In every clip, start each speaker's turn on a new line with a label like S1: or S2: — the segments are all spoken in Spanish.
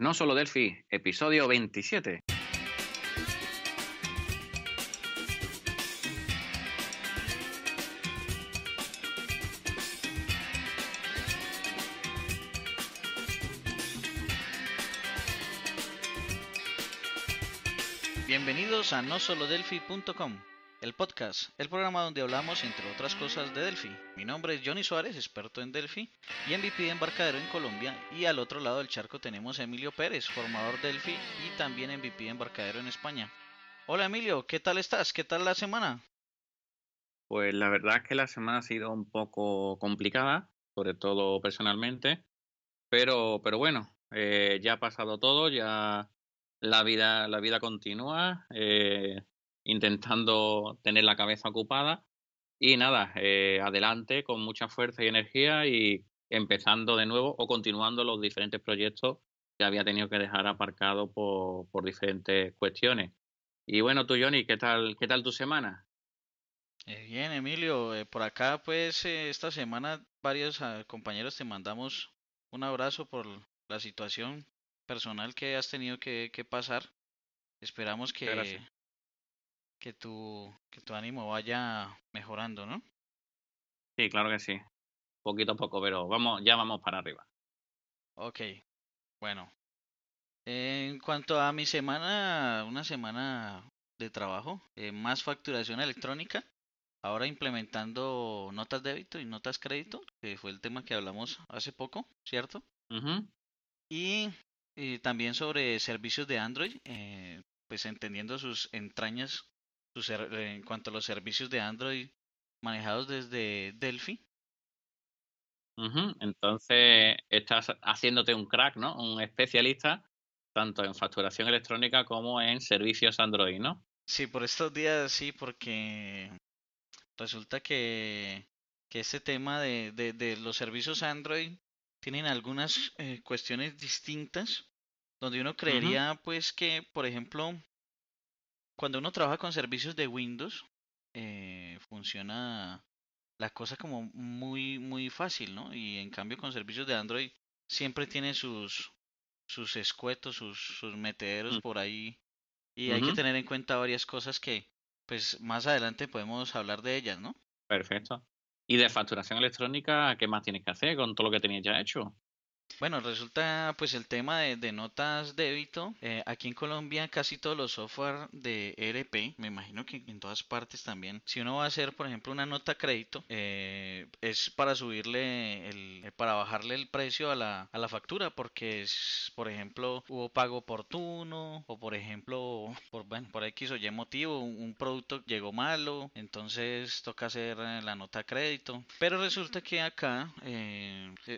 S1: No solo Delphi, episodio 27.
S2: Bienvenidos a noSoloDelphi.com el podcast, el programa donde hablamos, entre otras cosas, de Delphi. Mi nombre es Johnny Suárez, experto en Delphi y MVP de embarcadero en Colombia. Y al otro lado del charco tenemos a Emilio Pérez, formador Delphi y también MVP de embarcadero en España. Hola Emilio, ¿qué tal estás? ¿Qué tal la semana?
S1: Pues la verdad es que la semana ha sido un poco complicada, sobre todo personalmente. Pero, pero bueno, eh, ya ha pasado todo, ya la vida, la vida continúa. Eh, intentando tener la cabeza ocupada. Y nada, eh, adelante con mucha fuerza y energía y empezando de nuevo o continuando los diferentes proyectos que había tenido que dejar aparcado por, por diferentes cuestiones. Y bueno, tú, Johnny, ¿qué tal, qué tal tu semana?
S2: Eh, bien, Emilio, eh, por acá pues esta semana varios ah, compañeros te mandamos un abrazo por la situación personal que has tenido que, que pasar. Esperamos que, que tu, que tu ánimo vaya mejorando, ¿no?
S1: Sí, claro que sí. Poquito a poco, pero vamos, ya vamos para arriba.
S2: Ok, bueno. En cuanto a mi semana, una semana de trabajo, eh, más facturación electrónica, ahora implementando notas débito y notas crédito, que fue el tema que hablamos hace poco, ¿cierto? mhm y, también sobre servicios de Android, eh, pues entendiendo sus entrañas eh, en cuanto a los servicios de Android manejados
S1: desde Delphi. Entonces estás haciéndote un crack, ¿no? Un especialista tanto en facturación electrónica como en servicios Android, ¿no?
S2: Sí, por estos días sí, porque resulta que, que este tema de, de, los servicios Android tienen algunas eh, cuestiones distintas, donde uno creería pues que, por ejemplo, cuando uno trabaja con servicios de Windows, eh, funciona la cosa como muy, muy fácil, ¿no? Y en cambio con servicios de Android siempre tiene sus, sus escuetos, sus, sus meteros mm. por ahí. Y hay que tener en cuenta varias cosas que, pues, más adelante podemos hablar de ellas, ¿no?
S1: Perfecto. Y de facturación electrónica, ¿qué más tienes que hacer con todo lo que tenías ya hecho?
S2: Bueno, resulta pues el tema de, notas débito. Eh, aquí en Colombia casi todos los software de ERP, me imagino que en todas partes también. Si uno va a hacer, por ejemplo, una nota crédito, eh, es para subirle, el, eh, para bajarle el precio a la, factura, porque es, por ejemplo, hubo pago oportuno o por ejemplo, por, bueno, por X o Y motivo, un, producto llegó malo, entonces toca hacer la nota crédito. Pero resulta que acá,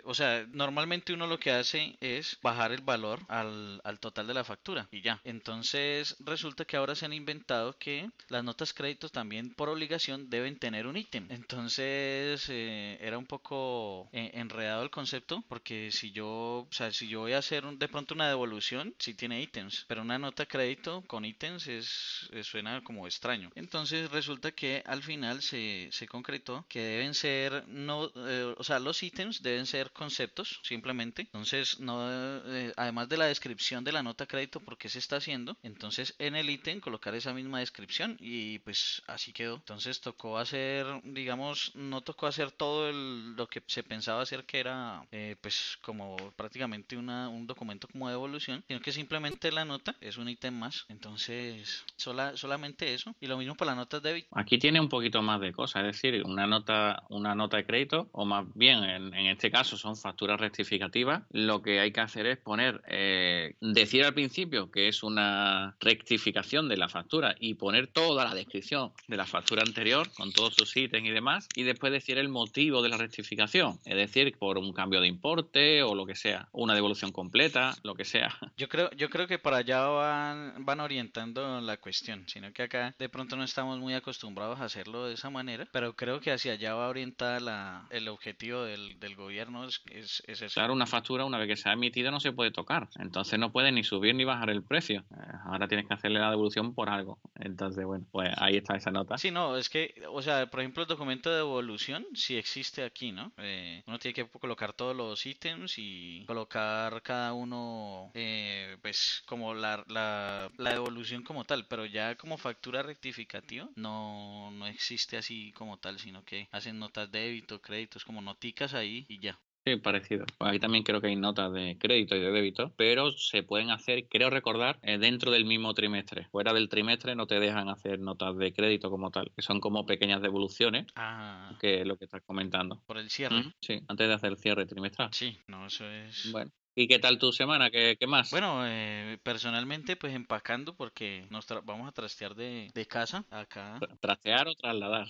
S2: o sea, normalmente uno lo que hace es bajar el valor al, total de la factura y ya. Entonces resulta que ahora se han inventado que las notas créditos también por obligación deben tener un ítem. Entonces eh, era un poco eh, enredado el concepto porque si yo, o sea, si yo voy a hacer de pronto una devolución, si tiene ítems, pero una nota crédito con ítems es, suena como extraño. Entonces resulta que al final se, se concretó que deben ser no, eh, o sea, los ítems deben ser conceptos simplemente entonces, no, eh, además de la descripción de la nota crédito, por qué se está haciendo, entonces en el ítem colocar esa misma descripción y pues así quedó. Entonces tocó hacer, digamos, no tocó hacer todo lo que se pensaba hacer que era eh, pues como prácticamente una, un documento como de evolución, sino que simplemente la nota es un ítem más. Entonces, sola, solamente eso. Y lo mismo para las notas de débito.
S1: Aquí tiene un poquito más de cosas, es decir, una nota, una nota de crédito, o más bien en este caso son facturas rectificativas lo que hay que hacer es poner, eh, decir al principio que es una rectificación de la factura y poner toda la descripción de la factura anterior con todos sus ítems y demás, y después decir el motivo de la rectificación, es decir, por un cambio de importe o lo que sea, una devolución completa, lo que sea.
S2: Yo creo, yo creo que para allá van, van orientando la cuestión, sino que acá de pronto no estamos muy acostumbrados a hacerlo de esa manera, pero creo que hacia allá va orientada el objetivo del, gobierno, es,
S1: es, es una factura, una vez que se ha emitido, no se puede tocar. Entonces no puede ni subir ni bajar el precio. Eh, ahora tienes que hacerle la devolución por algo. Entonces, bueno, pues ahí está esa nota. si no, es que, o sea, por ejemplo, el documento de devolución si existe
S2: aquí, ¿no? Eh, uno tiene que colocar todos los ítems y colocar cada uno, eh, pues, como la, la, la, devolución como tal. Pero ya como factura rectificativa, no, no existe así como tal, sino que hacen notas de débito, créditos, como noticas ahí y ya.
S1: Sí, parecido. ahí también creo que hay notas de crédito y de débito, pero se pueden hacer, creo recordar, eh, dentro del mismo trimestre. Fuera del trimestre no te dejan hacer notas de crédito como tal, que son como pequeñas devoluciones, ah, que es lo que estás comentando. Por el cierre. Sí, antes de hacer el cierre trimestral. Sí,
S2: no, eso es.
S1: Bueno. ¿Y qué tal tu semana?
S2: ¿Qué, qué más? Bueno, eh, personalmente pues empacando porque nos vamos a trastear de, de casa acá. ¿Trastear o trasladar?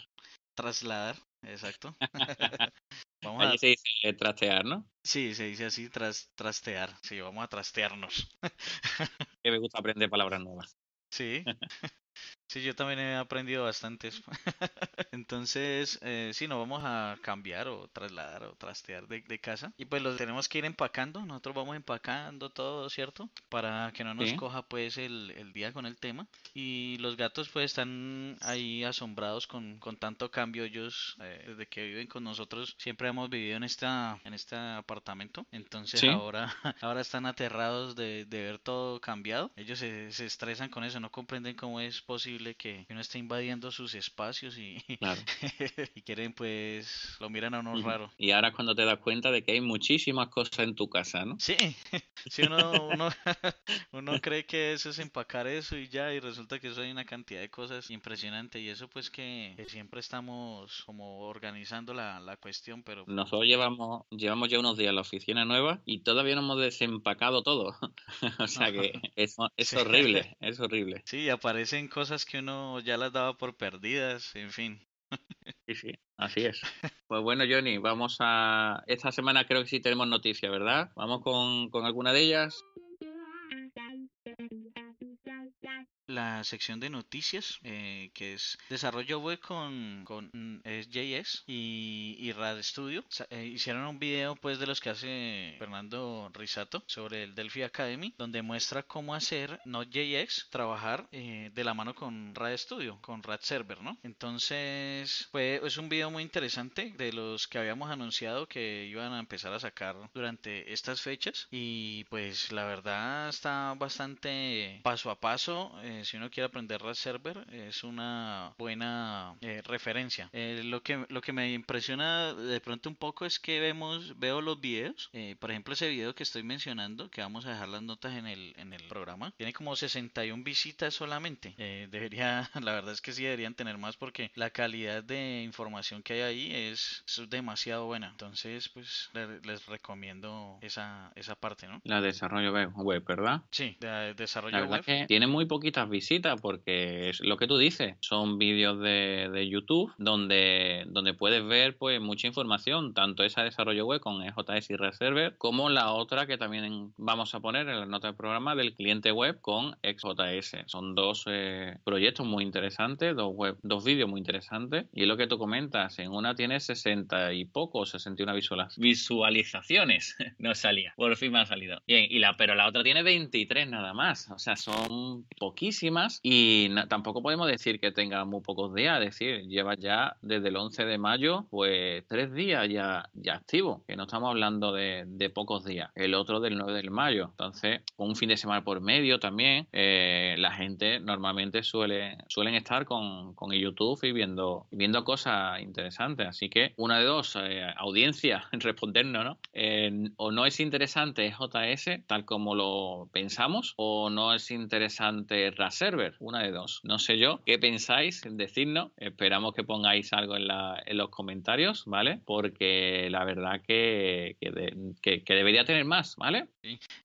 S2: Trasladar, exacto. Vamos Allí se dice trastear, ¿no? Sí, se dice así, tras, trastear. Sí, vamos a trastearnos.
S1: que me gusta aprender palabras nuevas.
S2: Sí. Sí, yo también he aprendido bastantes. Mm. Entonces, eh, sí, nos vamos a cambiar o trasladar o trastear de, de, casa. Y pues los tenemos que ir empacando. Nosotros vamos empacando todo, ¿cierto? Para que no nos coja pues el, el, día con el tema. Y los gatos pues están ahí asombrados con, con tanto cambio. Ellos, eh, desde que viven con nosotros, siempre hemos vivido en, esta, en este apartamento. Entonces ahora, ahora están aterrados de, de, ver todo cambiado. Ellos se, se estresan con eso, no comprenden cómo es posible que uno está invadiendo sus espacios y, y quieren pues lo miran a uno
S1: raro. Y ahora cuando te das cuenta de que hay muchísimas cosas en tu casa, ¿no? Sí,
S2: si uno, uno, uno cree que eso es empacar eso y ya y resulta que eso hay una cantidad de cosas impresionante y eso pues que, siempre estamos como organizando la, la cuestión, pero... Pues Nosotros
S1: llevamos, llevamos ya unos días la oficina nueva y todavía no hemos desempacado todo. o sea que es, es horrible, es horrible.
S2: Sí, aparecen cosas que uno
S1: ya las daba por perdidas, en fin. Sí, sí, así es. Pues bueno, Johnny, vamos a... Esta semana creo que sí tenemos noticias, ¿verdad? Vamos con, con alguna de ellas. la sección de noticias
S2: eh, que es desarrollo web con, con JS mm, y, y, Rad Studio. Eh, hicieron un video pues de los que hace Fernando Risato sobre el Delphi Academy donde muestra cómo hacer Node.js trabajar eh, de la mano con Rad Studio, con Rad Server, ¿no? Entonces fue es un video muy interesante de los que habíamos anunciado que iban a empezar a sacar durante estas fechas y pues la verdad está bastante paso a paso. Eh, si uno quiere aprender RAS Server, es una buena eh, referencia. Eh, lo, que, lo que me impresiona de pronto un poco es que vemos, veo los videos, por ejemplo ese video que estoy mencionando, que vamos a dejar las notas en el, en el programa, tiene como 61 visitas solamente. debería, la verdad es que sí deberían tener más porque la calidad de información que hay ahí es, demasiado buena. Entonces, pues les, recomiendo esa, esa parte, La desarrollo
S1: web, ¿verdad?
S2: Sí, de, desarrollo la verdad web. Que tiene
S1: muy poquitas visita porque es lo que tú dices, son vídeos de, YouTube donde, donde puedes ver pues mucha información, tanto esa de desarrollo web con JS y Reserver como la otra que también vamos a poner en la nota del programa del cliente web con XJS. Son dos eh, proyectos muy interesantes, dos, web, dos vídeos muy interesantes y lo que tú comentas, en una tiene 60 y poco, 61 visualizaciones, no salía, por fin me ha salido. Bien, y la, pero la otra tiene 23 nada más, o sea, son poquísimas y tampoco podemos decir que tenga muy pocos días, es decir, lleva ya desde el 11 de mayo, pues tres días ya, ya activo, que no estamos hablando de, pocos días, el otro del 9 de mayo, entonces un fin de semana por medio también, eh, la gente normalmente suele, suelen estar con, YouTube y viendo, viendo cosas interesantes, así que una de dos, eh, audiencia, respondernos, o no es interesante JS tal como lo pensamos, o no es interesante server, una de dos. No sé yo qué pensáis, decirnos? Esperamos que pongáis algo en, la, en los comentarios, ¿vale? Porque la verdad que, debería tener más, ¿vale?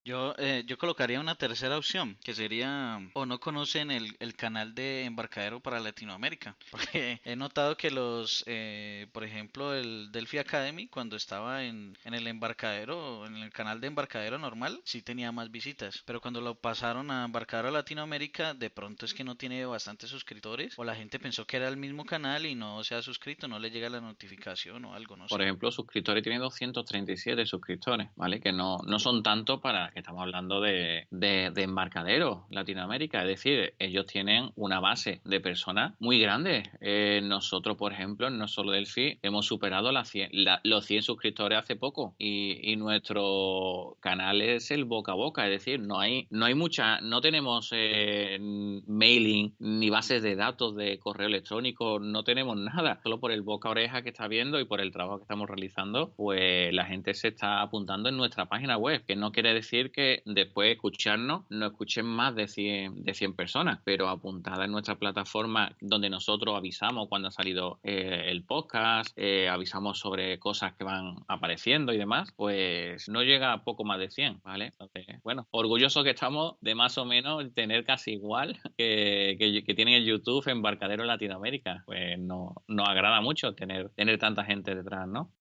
S2: Yo, eh, yo colocaría una tercera opción, que sería, o no conocen el, canal de embarcadero para Latinoamérica, porque he notado que los, eh, por ejemplo, el Delphi Academy, cuando estaba en, el embarcadero, en el canal de embarcadero normal, sí tenía más visitas, pero cuando lo pasaron a embarcadero Latinoamérica, de pronto es que no tiene bastantes suscriptores o la gente pensó que era el mismo canal y no se ha suscrito, no le llega la notificación o algo, no sé. Por ejemplo,
S1: suscriptores tienen 237 suscriptores, ¿vale? Que no, no son tanto para que estamos hablando de, embarcadero Latinoamérica, es decir, ellos tienen una base de personas muy grande. Eh, nosotros, por ejemplo, no solo del hemos superado los 100 suscriptores hace poco y, nuestro canal es el boca a boca, es decir, no hay, no hay mucha, no tenemos... Eh, mailing, ni bases de datos de correo electrónico, no tenemos nada. Solo por el boca oreja que está viendo y por el trabajo que estamos realizando, pues la gente se está apuntando en nuestra página web, que no quiere decir que después de escucharnos no escuchen más de 100, de 100 personas, pero apuntada en nuestra plataforma donde nosotros avisamos cuando ha salido eh, el podcast, eh, avisamos sobre cosas que van apareciendo y demás, pues no llega a poco más de 100, ¿vale? Entonces, bueno, orgulloso que estamos de más o menos tener casi igual que, que, tienen el YouTube embarcadero en Latinoamérica. Pues no, nos agrada mucho tener, tener tanta gente detrás, ¿no?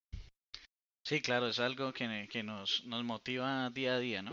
S1: Sí, claro, es algo que, que nos, nos motiva día a día, ¿no?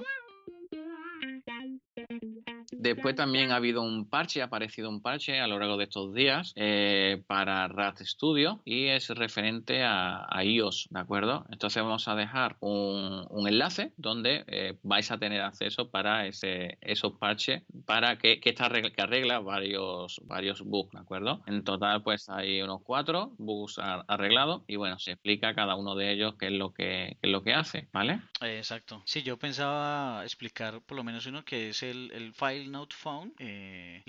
S1: Después también ha habido un parche, ha aparecido un parche a lo largo de estos días eh, para RAT Studio y es referente a, iOS, ¿de acuerdo? Entonces vamos a dejar un, enlace donde eh, vais a tener acceso para ese, esos parches, para que, que que arregla varios, varios bugs, ¿de acuerdo? En total pues hay unos cuatro bugs arreglados y bueno, se explica cada uno de ellos qué es lo que, es lo que hace, ¿vale?
S2: Exacto. Sí, yo pensaba explicar por lo menos uno que es el, el file Note Phone, eh,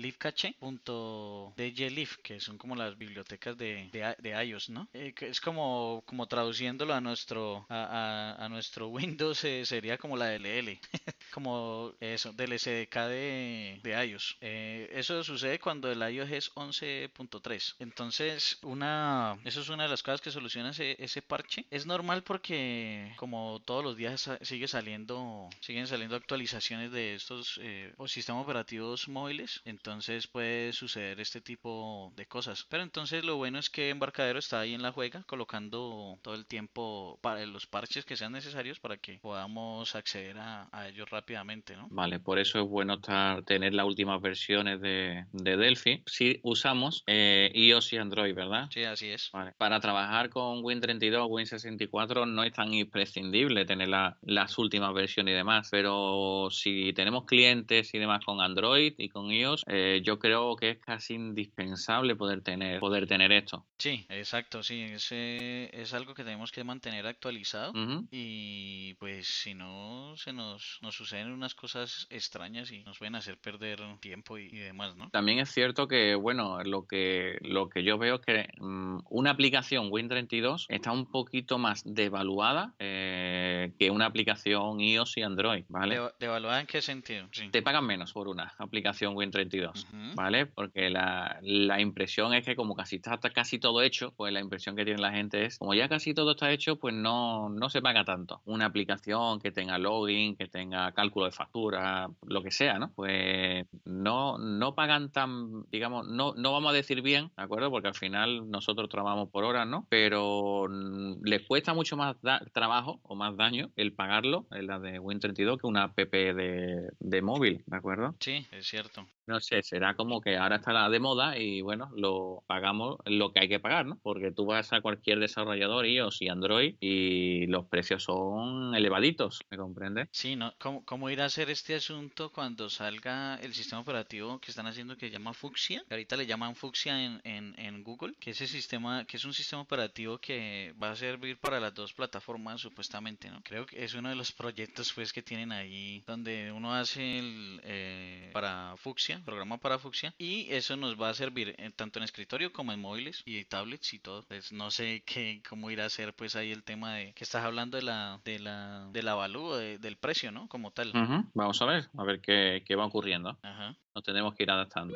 S2: que son como las bibliotecas de, de, iOS, ¿no? Eh, es como, como traduciéndolo a nuestro, a, nuestro Windows, eh, sería como la DLL, como eso, Del de, de iOS. eso sucede cuando el iOS es 11.3. Entonces, una, eso es una de las cosas que soluciona ese, parche. Es normal porque, como todos los días, sigue saliendo, siguen saliendo actualizaciones de estos sistemas operativos móviles, entonces puede suceder este tipo de cosas. Pero entonces lo bueno es que Embarcadero está ahí en la juega colocando todo el tiempo para los parches que sean necesarios para que podamos acceder a, ellos rápidamente, ¿no?
S1: Vale, por eso es bueno estar, tener las últimas versiones de, Delphi. Si usamos eh, iOS y Android, ¿verdad? Sí, así es. Para trabajar con Win32 Win64 no es tan imprescindible tener las últimas versiones y demás, pero si tenemos clientes y demás con Android y con iOS, eh, yo creo que es casi indispensable poder tener, poder tener esto.
S2: Sí, exacto, sí, es algo que tenemos que mantener actualizado y pues si no se nos, nos suceden unas cosas extrañas y nos pueden hacer perder tiempo y, demás, ¿no? También es
S1: cierto que, bueno, lo que, lo que yo veo es que mm, una aplicación Win32 está un poquito más devaluada eh, que una aplicación iOS y Android, ¿vale?
S2: ¿Devaluada en qué
S1: sentido? Te pagan menos por una aplicación Win32, ¿vale? Porque la, impresión es que como casi está, está, casi todo hecho, pues la impresión que tiene la gente es, como ya casi todo está hecho, pues no, no se paga tanto. Una aplicación que tenga login, que tenga cálculo de factura, lo que sea, ¿no? Pues no, no pagan tan, digamos, no, no vamos a decir bien, ¿de acuerdo? Porque al final nosotros trabajamos por horas, ¿no? Pero mm, les cuesta mucho más trabajo o más daño el pagarlo, en la de Win32, que una app de, de móvil, ¿de acuerdo? Sí, es cierto. No sé, será como que ahora está la de moda y bueno, lo pagamos lo que hay que pagar, ¿no? Porque tú vas a cualquier desarrollador iOS y Android y los precios son elevaditos, ¿me comprende Sí, ¿no? ¿Cómo, ¿Cómo, ir a hacer este
S2: asunto cuando salga el sistema operativo que están haciendo que se llama Fuxia? Que ahorita le llaman Fuxia en, en, Google, que ese sistema, que es un sistema operativo que va a servir para las dos plataformas supuestamente, ¿no? Creo que es uno de los proyectos pues que tienen ahí donde uno hace el... Eh, eh, para fucsia programa para fucsia y eso nos va a servir eh, tanto en escritorio como en móviles y tablets y todo. Pues, no sé qué, cómo irá a ser, pues ahí el tema de que estás hablando de la, de la, del la de, del precio, ¿no? Como tal.
S1: Vamos a ver, a ver qué, va ocurriendo. Ajá. Nos tenemos que ir adaptando.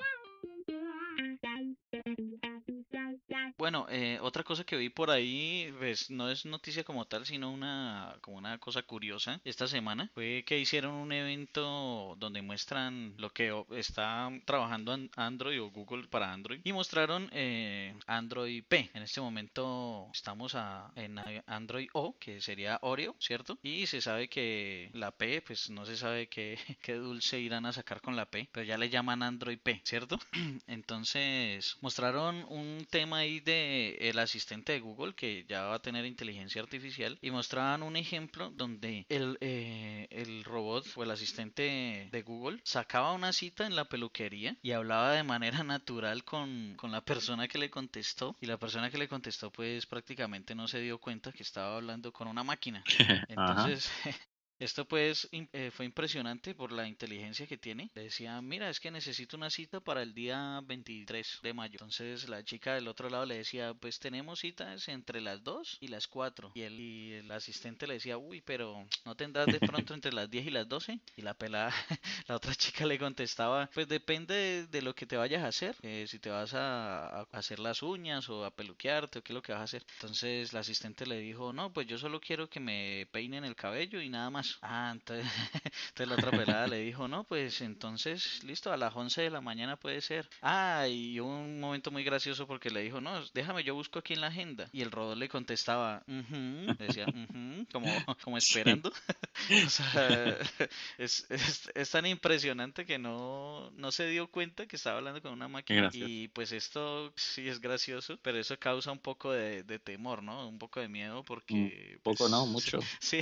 S2: bueno, eh, otra cosa que vi por ahí, pues no es noticia como tal, sino una, como una cosa curiosa esta semana, fue que hicieron un evento donde muestran lo que está trabajando Android o Google para Android y mostraron eh, Android P. En este momento estamos en Android O, que sería Oreo, ¿cierto? Y se sabe que la P, pues no se sabe qué, qué dulce irán a sacar con la P, pero ya le llaman Android P, ¿cierto? Entonces mostraron un tema ahí de el asistente de Google que ya va a tener inteligencia artificial y mostraban un ejemplo donde eh, el, robot o el asistente de Google sacaba una cita en la peluquería y hablaba de manera natural con, con la persona que le contestó y la persona que le contestó pues prácticamente no se dio cuenta que estaba hablando con una máquina. Entonces Esto pues eh, fue impresionante por la inteligencia que tiene. Le decía, mira, es que necesito una cita para el día 23 de mayo. Entonces la chica del otro lado le decía, pues tenemos citas entre las 2 y las 4. Y, el asistente le decía, uy, pero ¿no tendrás de pronto entre las 10 y las 12? Y la pelada, la otra chica le contestaba, pues depende de, lo que te vayas a hacer. Eh, si te vas a, hacer las uñas o a peluquearte o qué es lo que vas a hacer. Entonces la asistente le dijo, no, pues yo solo quiero que me peinen el cabello y nada más. Ah, entonces, la otra pelada le dijo, no, pues entonces, listo, a las 11 de la mañana puede ser. Ah, y hubo un momento muy gracioso porque le dijo, no, déjame, yo busco aquí en la agenda. Y el robot le contestaba, decía, como, como esperando. o sea, es, tan impresionante que no, se dio cuenta que estaba hablando con una máquina. Y pues esto sí es gracioso, pero eso causa un poco de, temor, ¿no? Un poco de miedo porque...
S1: poco no, mucho.
S2: Sí,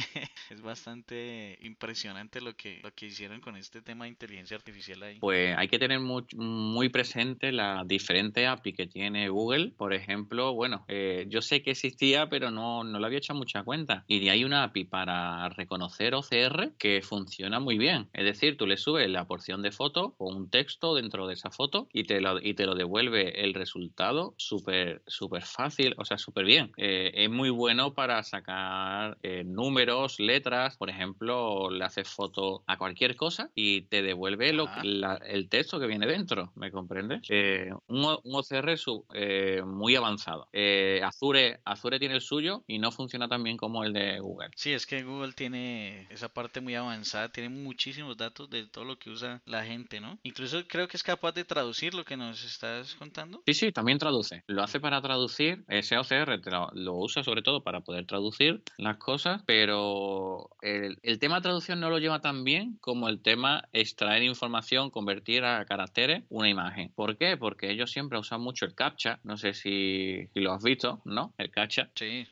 S2: es bastante impresionante lo que, hicieron con este tema de inteligencia artificial ahí.
S1: Pues hay que tener muy, presente la diferente API que tiene Google. Por ejemplo, bueno, eh, yo sé que existía, pero no, no lo había hecho mucha cuenta. Y de ahí una API para reconocer OCR que funciona muy bien. Es decir, tú le subes la porción de foto o un texto dentro de esa foto y te lo, y te lo devuelve el resultado súper, súper fácil, o sea, súper bien. Eh, es muy bueno para sacar eh, números, letras, por ejemplo ejemplo, le haces foto a cualquier cosa y te devuelve lo, ah. el texto que viene dentro, ¿me comprendes? Eh, un, OCR eh, muy avanzado. Eh, Azure, Azure tiene el suyo y no funciona tan bien como el de Google. Sí, es que Google
S2: tiene esa parte muy avanzada, tiene muchísimos datos de todo lo que usa la gente, ¿no? Incluso creo que es capaz de traducir lo que nos estás contando.
S1: Sí, sí, también traduce. Lo hace para traducir, ese OCR lo, lo usa sobre todo para poder traducir las cosas, pero el, el, tema traducción no lo lleva tan bien como el tema extraer información, convertir a caracteres una imagen. ¿Por qué? Porque ellos siempre usan mucho el CAPTCHA. No sé si, si lo has visto, ¿no? El CAPTCHA. Sí,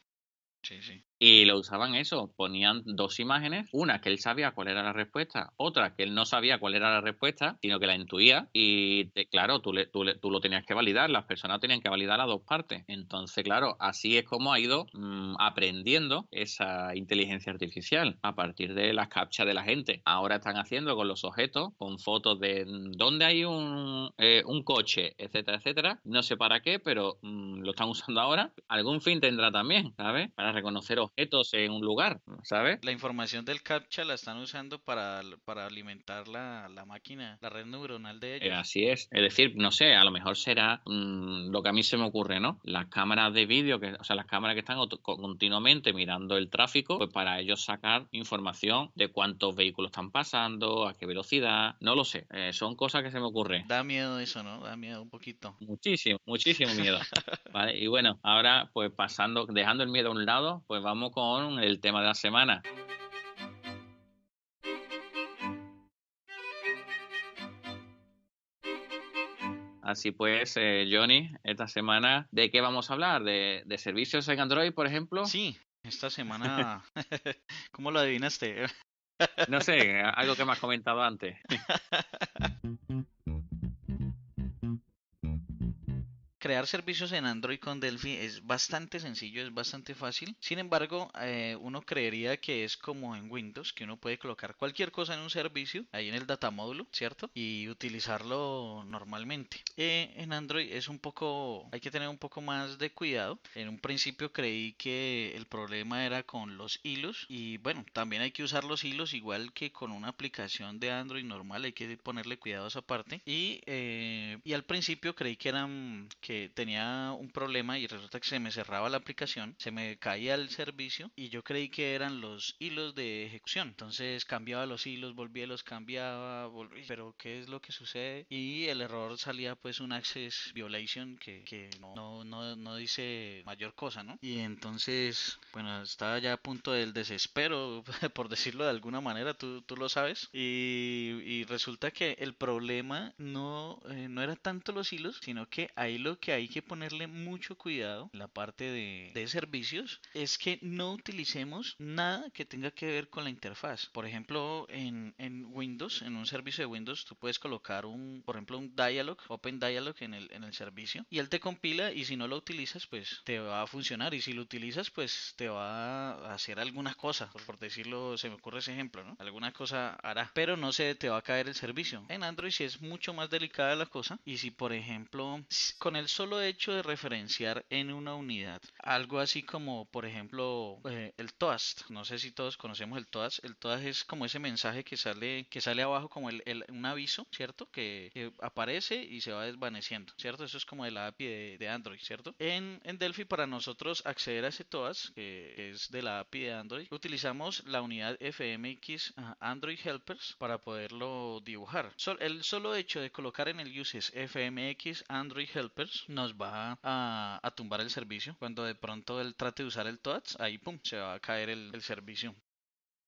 S1: sí, sí. Y lo usaban eso, ponían dos imágenes, una que él sabía cuál era la respuesta, otra que él no sabía cuál era la respuesta, sino que la intuía y claro, tú, tú, lo tenías que validar, las personas tenían que validar las dos partes. Entonces, claro, así es como ha ido mm, aprendiendo esa inteligencia artificial a partir de las captchas de la gente. Ahora están haciendo con los objetos, con fotos de dónde hay un, eh, un coche, etcétera, etcétera. No sé para qué, pero mm, lo están usando ahora. Algún fin tendrá también, ¿sabes? Para reconoceros en un lugar, ¿sabes? La información del CAPTCHA la están usando para, alimentar
S2: la, máquina, la red neuronal de eh, ellos. así
S1: es. Es decir, no sé, a lo mejor será mm, lo que a mí se me ocurre, ¿no? Las cámaras de vídeo, que, o sea, las cámaras que están continuamente mirando el tráfico, pues para ellos sacar información de cuántos vehículos están pasando, a qué velocidad, no lo sé. Eh, son cosas que se me ocurren.
S2: Da miedo eso, ¿no? Da miedo un poquito.
S1: Muchísimo, muchísimo miedo. vale, y bueno, ahora pues pasando, dejando el miedo a un lado, pues vamos vamos con el tema de la semana. Así pues, eh, Johnny, esta semana, ¿de qué vamos a hablar? ¿De, ¿De, servicios en Android, por ejemplo? Sí, esta semana, ¿cómo lo adivinaste? no sé, algo que me has comentado antes.
S2: crear servicios en Android con Delphi es bastante sencillo, es bastante fácil. Sin embargo, eh, uno creería que es como en Windows, que uno puede colocar cualquier cosa en un servicio, ahí en el data módulo, ¿cierto? Y utilizarlo normalmente. Eh, en Android es un poco, hay que tener un poco más de cuidado. En un principio creí que el problema era con los hilos y bueno, también hay que usar los hilos igual que con una aplicación de Android normal, hay que ponerle cuidado a esa parte. Y, eh, y al principio creí que eran... Que tenía un problema y resulta que se me cerraba la aplicación, se me caía el servicio y yo creí que eran los hilos de ejecución. Entonces cambiaba los hilos, volvía, los cambiaba, Pero ¿qué es lo que sucede? Y el error salía pues un access violation que, no, no, no, dice mayor cosa, ¿no? Y entonces, bueno, estaba ya a punto del desespero, por decirlo de alguna manera, tú, tú lo sabes. Y, resulta que el problema no, eh, no era tanto los hilos, sino que ahí lo que hay que ponerle mucho cuidado en la parte de, de servicios es que no utilicemos nada que tenga que ver con la interfaz. Por ejemplo, en, en, Windows, en un servicio de Windows, tú puedes colocar un, por ejemplo, un dialog, Open Dialog en el, en el servicio y él te compila y si no lo utilizas, pues te va a funcionar y si lo utilizas, pues te va a hacer alguna cosa. Por, decirlo, se me ocurre ese ejemplo, ¿no? Alguna cosa hará, pero no se te va a caer el servicio. En Android si es mucho más delicada la cosa y si, por ejemplo, con el solo hecho de referenciar en una unidad algo así como, por ejemplo, eh, el toast. No sé si todos conocemos el toast. El toast es como ese mensaje que sale, que sale abajo como el, un aviso, ¿cierto? Que, aparece y se va desvaneciendo, ¿cierto? Eso es como de la API de, Android, ¿cierto? En, Delphi, para nosotros acceder a ese toast, que es de la API de Android, utilizamos la unidad FMX Android Helpers para poderlo dibujar. el solo hecho de colocar en el uses FMX Android Helpers nos va a, tumbar el servicio. Cuando de pronto él trate de usar el TOADS, ahí pum, se va a caer el servicio.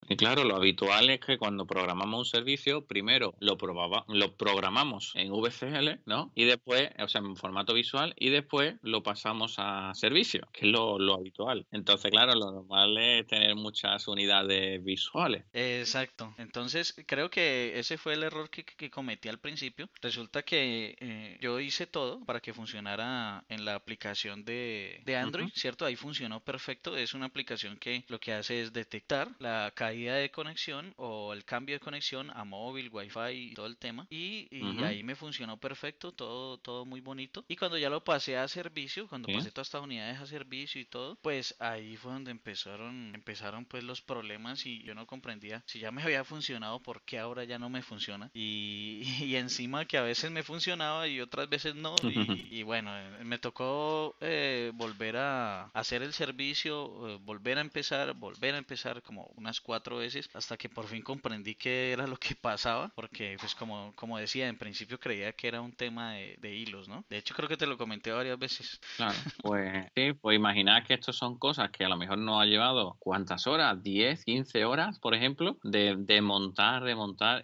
S1: Y claro, lo habitual es que cuando programamos un servicio, primero lo, probaba, lo programamos en VCL, ¿no? Y después, o sea, en formato visual, y después lo pasamos a servicio, que es lo, habitual. Entonces, claro, lo normal es tener muchas unidades visuales.
S2: Exacto. Entonces, creo que ese fue el error que, cometí al principio. Resulta que eh, yo hice todo para que funcionara en la aplicación de, Android, ¿cierto? Ahí funcionó perfecto. Es una aplicación que lo que hace es detectar la caída de conexión o el cambio de conexión a móvil, wifi y todo el tema. Y, ahí me funcionó perfecto, todo, todo muy bonito. Y cuando ya lo pasé a servicio, cuando pasé todas estas unidades a servicio y todo, pues ahí fue donde empezaron, empezaron pues los problemas y yo no comprendía si ya me había funcionado, ¿por qué ahora ya no me funciona? Y, y encima que a veces me funcionaba y otras veces no. Y, bueno, me tocó eh, volver a hacer el servicio, eh, volver a empezar, volver a empezar como unas cuatro veces hasta que por fin comprendí qué era lo que pasaba, porque pues como, como decía, en principio creía que era un tema de, hilos, ¿no? De hecho creo que te lo comenté varias
S1: veces. Claro, pues sí, pues imaginar que esto son cosas que a lo mejor nos ha llevado cuántas horas, 10, 15 horas, por ejemplo, de, montar, de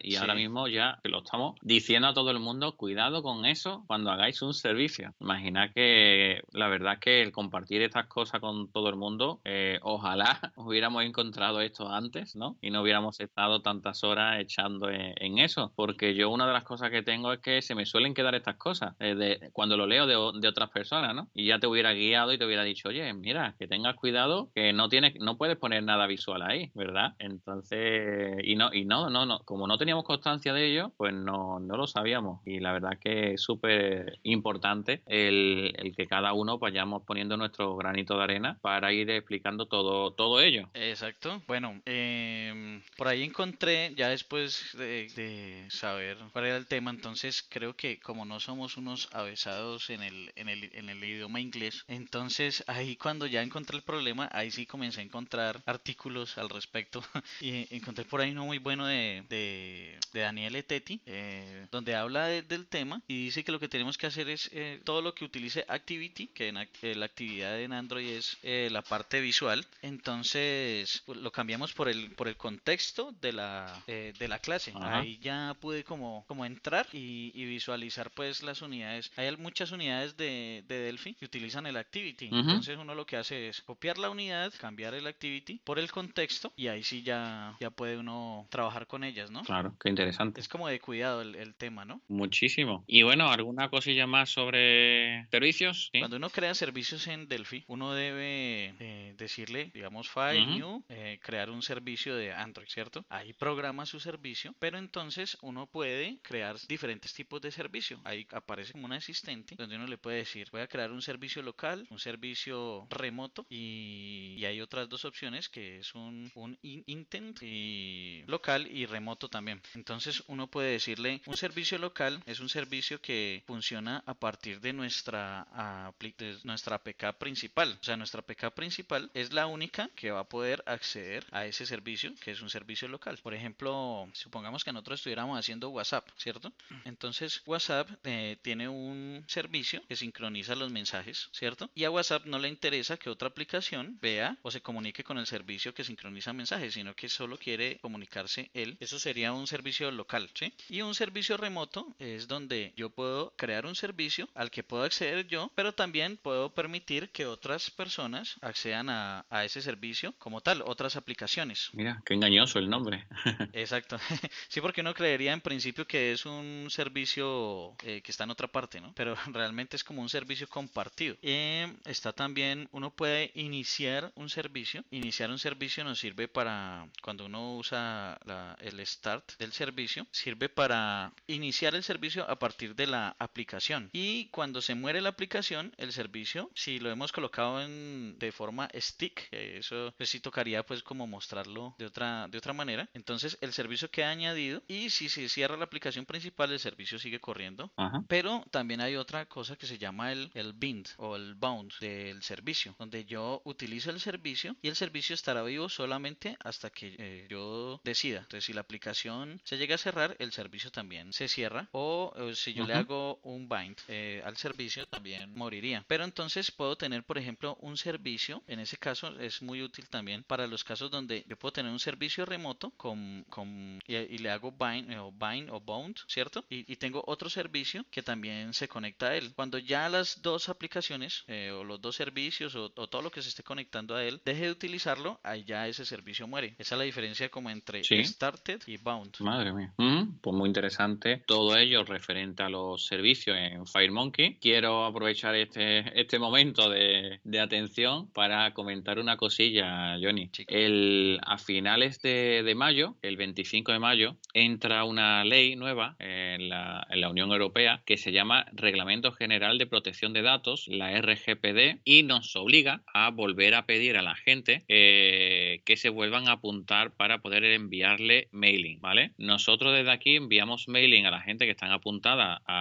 S1: y ahora mismo ya lo estamos diciendo a todo el mundo, cuidado con eso cuando hagáis un servicio. Imagina que la verdad que el compartir estas cosas con todo el mundo, eh, ojalá hubiéramos encontrado esto antes y no hubiéramos estado tantas horas echando e-, en, eso, porque yo una de las cosas que tengo es que se me suelen quedar estas cosas eh, cuando lo leo de, otras personas, ¿no? Y ya te hubiera guiado y te hubiera dicho, oye, mira, que tengas cuidado, que no tienes, no puedes poner nada visual ahí, ¿verdad? Entonces, y no, y no, no, no, como no teníamos constancia de ello, pues no, lo sabíamos. Y la verdad que es súper importante el, que cada uno vayamos poniendo nuestro granito de arena para ir explicando todo, todo ello.
S2: Exacto. Bueno, eh Em, por ahí encontré, ya después de, saber cuál era el tema, entonces creo que como no somos unos avesados en el, en el, en el idioma inglés, entonces ahí cuando ya encontré el problema, ahí sí comencé a encontrar artículos al respecto. y encontré por ahí uno muy bueno de, de, de eh, donde habla del tema y dice que lo que tenemos que hacer es eh, todo lo que utilice Activity, que en, eh, la actividad en Android es la parte visual, entonces pues, lo cambiamos por el por el contexto de la, eh, de la clase. Ahí ya pude como, como entrar y, visualizar pues las unidades. Hay muchas unidades de, Delphi que utilizan el activity. Entonces uno lo que hace es copiar la unidad, cambiar el activity por el contexto y ahí sí ya, ya puede uno trabajar con ellas, ¿no?
S1: Claro, qué interesante. Es
S2: como de cuidado el, tema, ¿no?
S1: Muchísimo. Y bueno, ¿alguna cosilla más sobre servicios?
S2: Cuando uno crea servicios en Delphi, uno debe eh, decirle, digamos, file, new, eh, crear un servicio de Android, ¿cierto? Ahí programa su servicio, pero entonces uno puede crear diferentes tipos de servicio. Ahí aparece como un asistente donde uno le puede decir, voy a crear un servicio local, un servicio remoto y, hay otras dos opciones que es un, intent y local y remoto también. Entonces uno puede decirle, un servicio local es un servicio que funciona a partir de nuestra, de nuestra APK principal. O sea, nuestra APK principal es la única que va a poder acceder a ese servicio que es un servicio local. Por ejemplo, supongamos que nosotros estuviéramos haciendo WhatsApp, ¿cierto? Entonces WhatsApp eh, tiene un servicio que sincroniza los mensajes, ¿cierto? Y a WhatsApp no le interesa que otra aplicación vea o se comunique con el servicio que sincroniza mensajes, sino que solo quiere comunicarse él. Eso sería un servicio local, ¿sí? Y un servicio remoto es donde yo puedo crear un servicio al que puedo acceder yo, pero también puedo permitir que otras personas accedan a ese servicio como tal, otras aplicaciones.
S1: Mira, qué engañoso el nombre.
S2: Exacto. Sí, porque uno creería en principio que es un servicio eh, que está en otra parte, ¿no? Pero realmente es como un servicio compartido. está también, uno puede iniciar un servicio. Iniciar un servicio nos sirve para, cuando uno usa el start del servicio, sirve para iniciar el servicio a partir de la aplicación. Y cuando se muere la aplicación, el servicio, si lo hemos colocado en, de forma stick, eso pues sí tocaría pues como mostrarlo de otra, de otra manera. Entonces el servicio queda añadido y si se cierra la aplicación principal, el servicio sigue corriendo. Pero también hay otra cosa que se llama el, bind o el bound del servicio, donde yo utilizo el servicio y el servicio estará vivo solamente hasta que eh, yo decida. Entonces si la aplicación se llega a cerrar, el servicio también se cierra o, eh, si yo le hago un bind eh, al servicio también moriría. Pero entonces puedo tener, por ejemplo, un servicio, en ese caso es muy útil también para los casos donde yo puedo tener un servicio remoto con, con y, le hago bind eh, o, bind bound, ¿cierto? Y, tengo otro servicio que también se conecta a él. Cuando ya las dos aplicaciones eh, o los dos servicios o, todo lo que se esté conectando a él deje de utilizarlo, ahí ya ese servicio muere. Esa es la diferencia como entre started y bound. Madre mía.
S1: pues muy interesante. Todo ello referente a los servicios en FireMonkey. Quiero aprovechar este, este momento de, de atención para comentar una cosilla, Johnny. El a finales de, mayo, el 25 de mayo, entra una ley nueva en la, Unión Europea que se llama Reglamento General de Protección de Datos, la RGPD, y nos obliga a volver a pedir a la gente eh, que se vuelvan a apuntar para poder enviarle mailing, ¿vale? Nosotros desde aquí enviamos mailing a la gente que están apuntada a,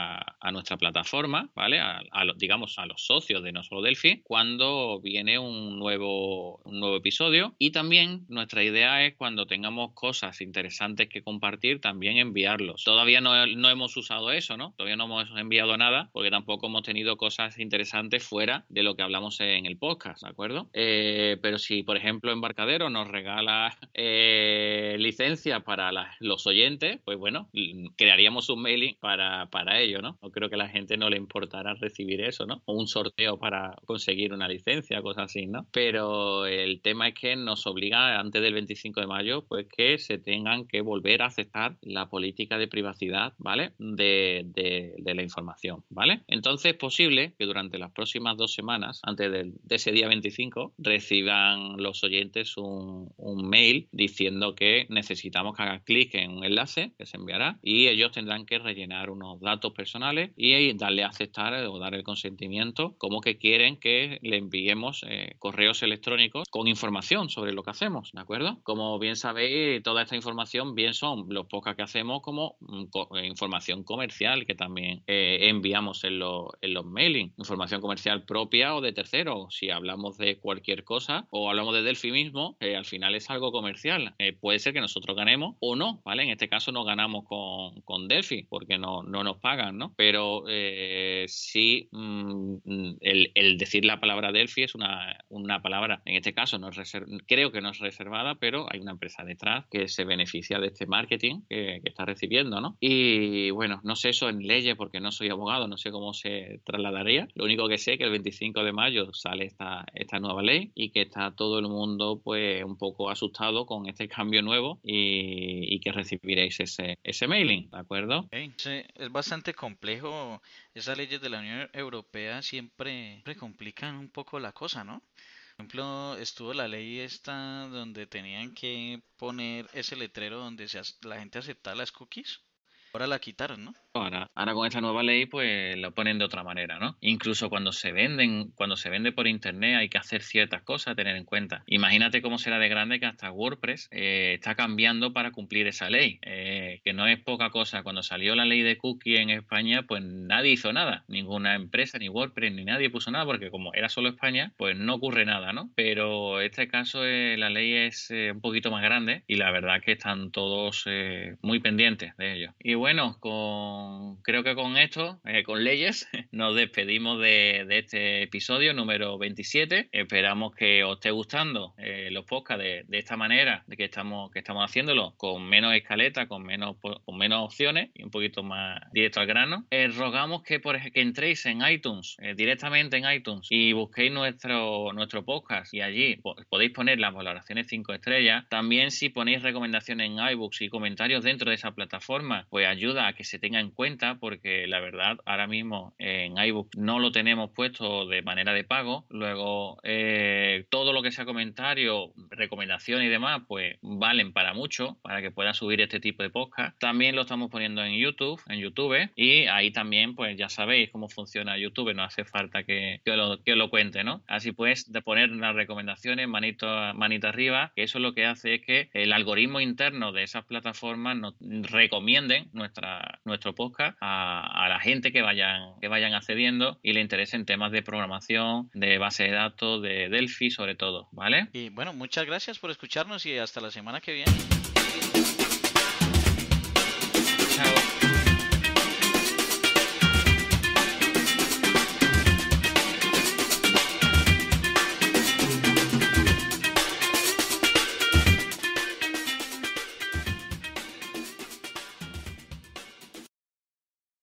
S1: nuestra plataforma, ¿vale? A, digamos, a los socios de No Solo Delphi, cuando viene un nuevo, un nuevo episodio y también nuestra idea es cuando tengamos cosas interesantes que compartir, también enviarlos. Todavía no, hemos usado eso, ¿no? Todavía no hemos enviado nada porque tampoco hemos tenido cosas interesantes fuera de lo que hablamos en el podcast, ¿de acuerdo? Eh, pero si, por ejemplo, Embarcadero nos regala eh, licencias para los oyentes, pues bueno, crearíamos un mailing para, ello, ¿no? creo que a la gente no le importará recibir eso, ¿no? un sorteo para conseguir una licencia, cosas así, ¿no? Pero el tema es que nos obliga antes de 25 de mayo, pues que se tengan que volver a aceptar la política de privacidad, ¿vale? De, la información, ¿vale? Entonces es posible que durante las próximas dos semanas, antes de, ese día 25, reciban los oyentes un, mail diciendo que necesitamos que hagan clic en un enlace que se enviará y ellos tendrán que rellenar unos datos personales y darle a aceptar o dar el consentimiento como que quieren que le enviemos eh, correos electrónicos con información sobre lo que hacemos, ¿de acuerdo? Como bien sabéis, toda esta información bien son los pocas que hacemos como mm, eh, información comercial que también eh, enviamos en, los mailing, información comercial propia o de tercero Si hablamos de cualquier cosa o hablamos de Delphi mismo, eh, al final es algo comercial. puede ser que nosotros ganemos o no, ¿vale? En este caso no ganamos con, Delphi porque no, nos pagan, ¿no? Pero sí mm, mm, el, decir la palabra Delphi es una, palabra, en este caso no creo que no es reservada pero hay una empresa detrás que se beneficia de este marketing que, está recibiendo, ¿no? Y bueno, no sé eso en leyes porque no soy abogado, no sé cómo se trasladaría. Lo único que sé es que el 25 de mayo sale esta, nueva ley y que está todo el mundo pues un poco asustado con este cambio nuevo y, que recibiréis ese, mailing, ¿de acuerdo?
S2: Sí, es bastante complejo. Esas leyes de la
S1: Unión Europea siempre,
S2: siempre complican un poco la cosa, ¿no? ejemplo, estuvo la ley esta donde tenían que poner ese letrero donde la gente aceptaba las cookies. Ahora la quitaron, ¿no?
S1: Ahora, con esta nueva ley, pues lo ponen de otra manera, ¿no? Incluso cuando se venden, cuando se vende por internet, hay que hacer ciertas cosas a tener en cuenta. Imagínate cómo será de grande que hasta WordPress eh, está cambiando para cumplir esa ley, eh, que no es poca cosa. Cuando salió la ley de cookie en España, pues nadie hizo nada, ninguna empresa, ni WordPress, ni nadie puso nada, porque como era solo España, pues no ocurre nada, ¿no? Pero este caso eh, la ley es un poquito más grande y la verdad que están todos muy pendientes de ello. Y bueno, con creo que con esto, eh, con leyes, nos despedimos de, este episodio número 27. Esperamos que os esté gustando eh, los podcasts de, esta manera, de que estamos, que estamos haciéndolo, con menos escaleta, con menos, pues, con menos opciones y un poquito más directo al grano. Eh, rogamos que, por, que entréis en iTunes, directamente en iTunes, y busquéis nuestro, nuestro podcast y allí podéis poner las valoraciones 5 estrellas. También si ponéis recomendaciones en iBooks y comentarios dentro de esa plataforma, pues ayuda a que se tengan cuenta porque la verdad ahora mismo en iBook no lo tenemos puesto de manera de pago. Luego eh, todo lo que sea comentario, recomendación y demás, pues valen para mucho para que pueda subir este tipo de podcast. También lo estamos poniendo en YouTube, en YouTube y ahí también pues ya sabéis cómo funciona YouTube, no hace falta que, que, lo, cuente, ¿no? Así pues de poner las recomendaciones manito, manita arriba, que eso lo que hace es que el algoritmo interno de esas plataformas nos recomienden nuestra, nuestro a, la gente que vayan, que vayan accediendo y le interesen temas de programación, de base de datos, de Delphi sobre todo, ¿vale?
S2: Y bueno, muchas gracias por escucharnos y hasta la semana que viene.